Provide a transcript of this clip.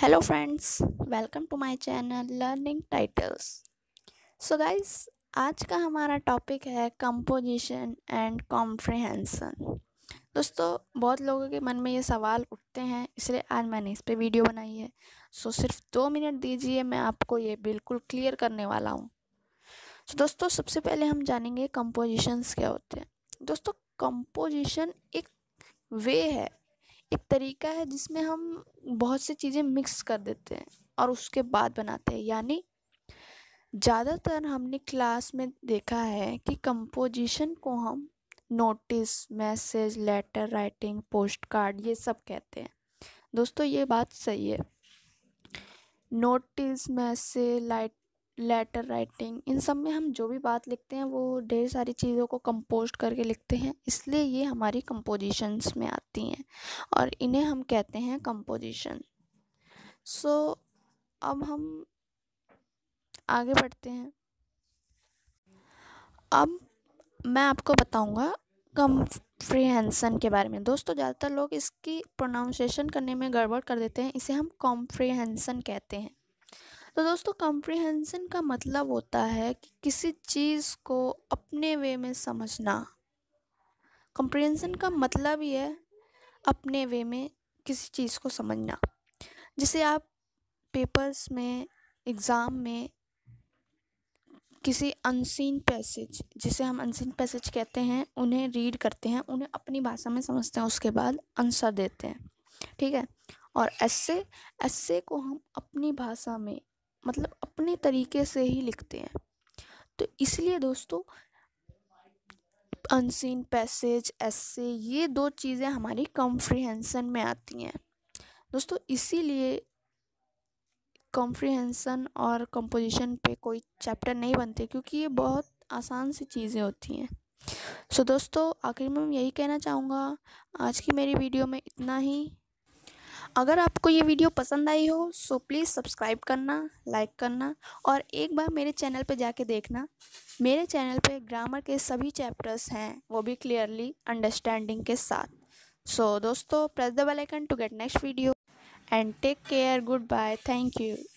hello friends welcome to my channel learning titles so guys आज का हमारा topic है कंपोजिशन एंड कॉम्प्रिहेंसन दोस्तों बहुत लोगों के मन में ये सवाल उठते हैं इसलिए आज मैंने इस पर वीडियो बनाई है सो so, सिर्फ दो मिनट दीजिए मैं आपको ये बिल्कुल क्लियर करने वाला हूँ सो so, दोस्तों सबसे पहले हम जानेंगे कंपोजिशंस क्या होते हैं दोस्तों कंपोजिशन एक वे है एक तरीका है जिसमें हम बहुत सी चीज़ें मिक्स कर देते हैं और उसके बाद बनाते हैं यानी ज़्यादातर हमने क्लास में देखा है कि कंपोजिशन को हम notice message letter writing post card ये सब कहते हैं दोस्तों ये बात सही है notice message light letter writing इन सब में हम जो भी बात लिखते हैं वो ढेर सारी चीज़ों को कंपोस्ट करके लिखते हैं इसलिए ये हमारी कंपोजिशंस में आती हैं और इन्हें हम कहते हैं कंपोजिशन सो so, अब हम आगे बढ़ते हैं अब मैं आपको बताऊंगा कॉम्प्रिहेंसन के बारे में दोस्तों ज़्यादातर लोग इसकी प्रोनाउंसिएशन करने में गड़बड़ कर देते हैं इसे हम कॉम्प्रिहेंसन कहते हैं तो दोस्तों कॉम्प्रिहेंसन का मतलब होता है कि किसी चीज़ को अपने वे में समझना कॉम्प्रिहेंसन का मतलब ये है अपने वे में किसी चीज़ को समझना जिसे आप पेपर्स में एग्ज़ाम में किसी अनसीन पैसेज जिसे हम अनसीन पैसेज कहते हैं उन्हें रीड करते हैं उन्हें अपनी भाषा में समझते हैं उसके बाद आंसर देते हैं ठीक है और ऐसे ऐसे को हम अपनी भाषा में मतलब अपने तरीके से ही लिखते हैं तो इसलिए दोस्तों अनसीन पैसेज ऐसे ये दो चीज़ें हमारी कॉम्प्रिहेंसन में आती हैं दोस्तों इसीलिए कॉम्प्रिहेंसन और कंपोजिशन पे कोई चैप्टर नहीं बनते क्योंकि ये बहुत आसान सी चीज़ें होती हैं सो so, दोस्तों आखिर में मैं यही कहना चाहूँगा आज की मेरी वीडियो में इतना ही अगर आपको ये वीडियो पसंद आई हो सो प्लीज़ सब्सक्राइब करना लाइक करना और एक बार मेरे चैनल पे जाके देखना मेरे चैनल पे ग्रामर के सभी चैप्टर्स हैं वो भी क्लियरली अंडरस्टैंडिंग के साथ सो so, दोस्तों press the bell icon to get next video and take care good bye thank you